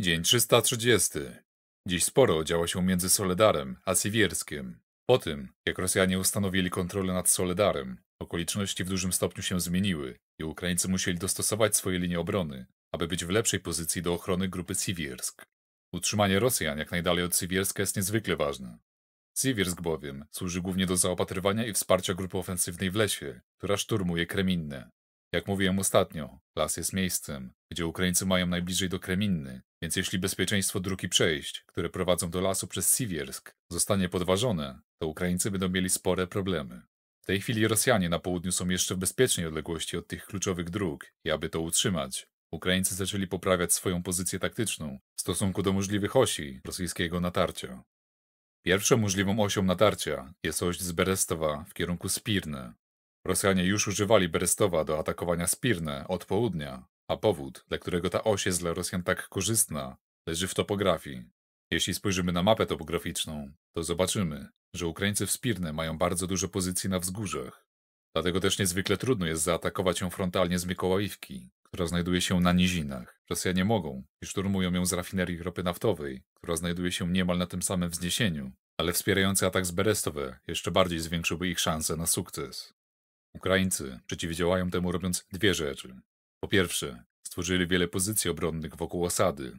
Dzień 330. Dziś sporo działo się między Soledarem a Siwierskiem. Po tym, jak Rosjanie ustanowili kontrolę nad Soledarem, okoliczności w dużym stopniu się zmieniły i Ukraińcy musieli dostosować swoje linie obrony, aby być w lepszej pozycji do ochrony grupy Siwiersk. Utrzymanie Rosjan jak najdalej od Siwierska jest niezwykle ważne. Siwiersk bowiem służy głównie do zaopatrywania i wsparcia grupy ofensywnej w lesie, która szturmuje Kreminne. Jak mówiłem ostatnio, las jest miejscem, gdzie Ukraińcy mają najbliżej do Kreminny więc jeśli bezpieczeństwo dróg i przejść, które prowadzą do lasu przez Siwiersk, zostanie podważone, to Ukraińcy będą mieli spore problemy. W tej chwili Rosjanie na południu są jeszcze w bezpiecznej odległości od tych kluczowych dróg i aby to utrzymać, Ukraińcy zaczęli poprawiać swoją pozycję taktyczną w stosunku do możliwych osi rosyjskiego natarcia. Pierwszą możliwą osią natarcia jest oś z Berestowa w kierunku Spirne. Rosjanie już używali Berestowa do atakowania Spirne od południa, a powód, dla którego ta oś jest dla Rosjan tak korzystna, leży w topografii. Jeśli spojrzymy na mapę topograficzną, to zobaczymy, że Ukraińcy w Spirne mają bardzo dużo pozycji na wzgórzach. Dlatego też niezwykle trudno jest zaatakować ją frontalnie z Mikołajówki, która znajduje się na nizinach. Rosjanie mogą i szturmują ją z rafinerii ropy naftowej, która znajduje się niemal na tym samym wzniesieniu, ale wspierający atak z Berestowe jeszcze bardziej zwiększyłby ich szanse na sukces. Ukraińcy przeciwdziałają temu robiąc dwie rzeczy. Po pierwsze, stworzyli wiele pozycji obronnych wokół osady.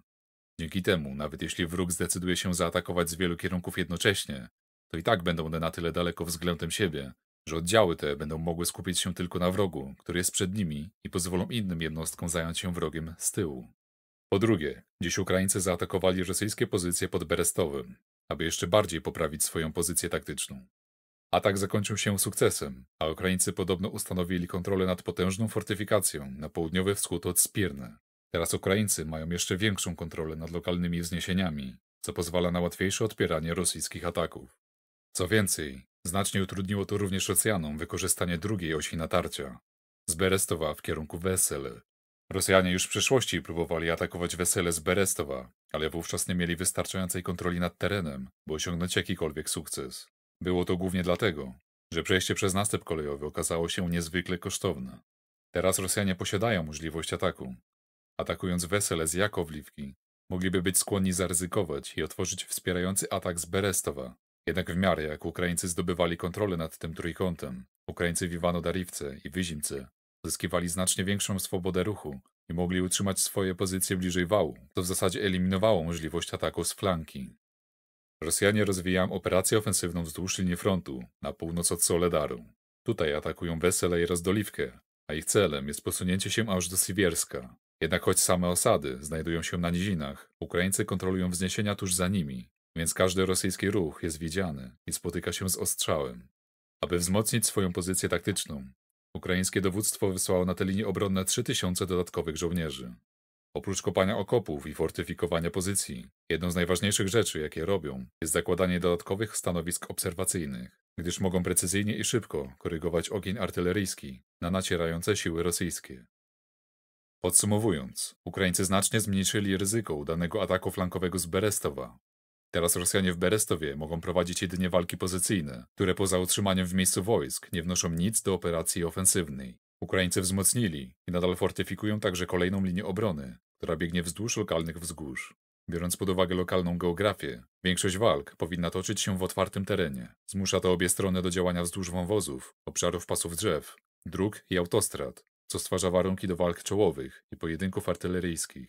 Dzięki temu, nawet jeśli wróg zdecyduje się zaatakować z wielu kierunków jednocześnie, to i tak będą one na tyle daleko względem siebie, że oddziały te będą mogły skupić się tylko na wrogu, który jest przed nimi i pozwolą innym jednostkom zająć się wrogiem z tyłu. Po drugie, dziś Ukraińcy zaatakowali rosyjskie pozycje pod Berestowym, aby jeszcze bardziej poprawić swoją pozycję taktyczną. Atak zakończył się sukcesem, a Ukraińcy podobno ustanowili kontrolę nad potężną fortyfikacją na południowy wschód od Spirny. Teraz Ukraińcy mają jeszcze większą kontrolę nad lokalnymi wzniesieniami, co pozwala na łatwiejsze odpieranie rosyjskich ataków. Co więcej, znacznie utrudniło to również Rosjanom wykorzystanie drugiej osi natarcia, z Berestowa w kierunku Wesele. Rosjanie już w przeszłości próbowali atakować Wesele z Berestowa, ale wówczas nie mieli wystarczającej kontroli nad terenem, by osiągnąć jakikolwiek sukces. Było to głównie dlatego, że przejście przez następ kolejowy okazało się niezwykle kosztowne. Teraz Rosjanie posiadają możliwość ataku. Atakując wesele z Jakowliwki, mogliby być skłonni zaryzykować i otworzyć wspierający atak z Berestowa. Jednak w miarę jak Ukraińcy zdobywali kontrolę nad tym trójkątem, Ukraińcy w Iwano-Dariwce i Wyzimce zyskiwali znacznie większą swobodę ruchu i mogli utrzymać swoje pozycje bliżej wału, co w zasadzie eliminowało możliwość ataku z flanki. Rosjanie rozwijają operację ofensywną wzdłuż linii frontu, na północ od Soledaru. Tutaj atakują Wesele i Rozdoliwkę, a ich celem jest posunięcie się aż do Siwierska. Jednak choć same osady znajdują się na nizinach, Ukraińcy kontrolują wzniesienia tuż za nimi, więc każdy rosyjski ruch jest widziany i spotyka się z ostrzałem. Aby wzmocnić swoją pozycję taktyczną, ukraińskie dowództwo wysłało na te linię obronne 3000 dodatkowych żołnierzy. Oprócz kopania okopów i fortyfikowania pozycji, jedną z najważniejszych rzeczy, jakie robią, jest zakładanie dodatkowych stanowisk obserwacyjnych, gdyż mogą precyzyjnie i szybko korygować ogień artyleryjski na nacierające siły rosyjskie. Podsumowując, Ukraińcy znacznie zmniejszyli ryzyko udanego ataku flankowego z Berestowa. Teraz Rosjanie w Berestowie mogą prowadzić jedynie walki pozycyjne, które poza utrzymaniem w miejscu wojsk nie wnoszą nic do operacji ofensywnej. Ukraińcy wzmocnili i nadal fortyfikują także kolejną linię obrony, która biegnie wzdłuż lokalnych wzgórz. Biorąc pod uwagę lokalną geografię, większość walk powinna toczyć się w otwartym terenie. Zmusza to obie strony do działania wzdłuż wąwozów, obszarów pasów drzew, dróg i autostrad, co stwarza warunki do walk czołowych i pojedynków artyleryjskich.